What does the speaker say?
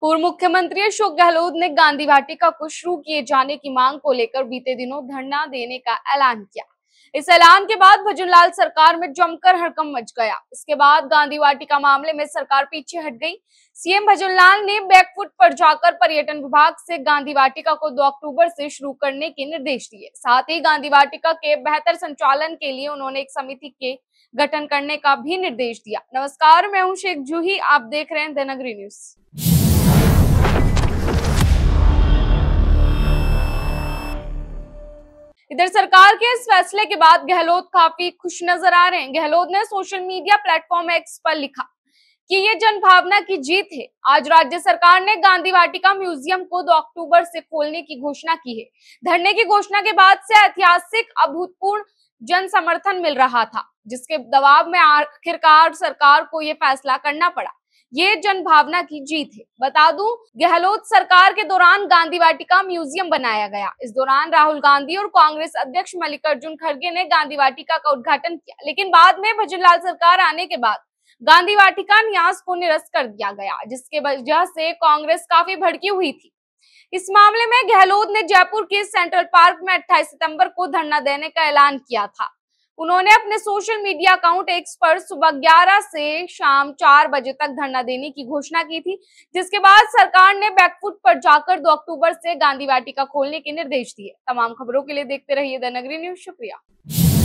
पूर्व मुख्यमंत्री अशोक गहलोत ने गांधी वाटिका को शुरू किए जाने की मांग को लेकर बीते दिनों धरना देने का ऐलान किया इस ऐलान के बाद भजनलाल सरकार में जमकर हड़कम मच गया इसके बाद गांधी वाटिका मामले में सरकार पीछे हट गई सीएम भजनलाल ने बैकफुट पर जाकर पर्यटन विभाग से गांधी वाटिका को 2 अक्टूबर से शुरू करने के निर्देश दिए साथ ही गांधी वाटिका के बेहतर संचालन के लिए उन्होंने एक समिति के गठन करने का भी निर्देश दिया नमस्कार मैं हूँ शेख जूही आप देख रहे हैं द न्यूज इधर सरकार के इस फैसले के बाद गहलोत काफी खुश नजर आ रहे हैं गहलोत ने सोशल मीडिया प्लेटफॉर्म एक्स पर लिखा कि ये जनभावना की जीत है आज राज्य सरकार ने गांधी वाटिका म्यूजियम को 2 अक्टूबर से खोलने की घोषणा की है धरने की घोषणा के बाद से ऐतिहासिक अभूतपूर्ण जन समर्थन मिल रहा था जिसके दबाव में आखिरकार सरकार को यह फैसला करना पड़ा ये जनभावना की जीत है बता दूं गहलोत सरकार के दौरान गांधी वाटिका म्यूजियम बनाया गया इस दौरान राहुल गांधी और कांग्रेस अध्यक्ष मल्लिकार्जुन खड़गे ने गांधी वाटिका का उद्घाटन किया लेकिन बाद में लाल सरकार आने के बाद गांधी वाटिका न्यास को निरस्त कर दिया गया जिसके वजह से कांग्रेस काफी भड़की हुई थी इस मामले में गहलोत ने जयपुर के सेंट्रल पार्क में 28 सितंबर को धरना देने का ऐलान किया था उन्होंने अपने सोशल मीडिया अकाउंट एक्स पर सुबह 11 से शाम 4 बजे तक धरना देने की घोषणा की थी जिसके बाद सरकार ने बैकफुट पर जाकर 2 अक्टूबर से गांधी वाटिका खोलने के निर्देश दिए तमाम खबरों के लिए देखते रहिए द नगरी न्यूज शुक्रिया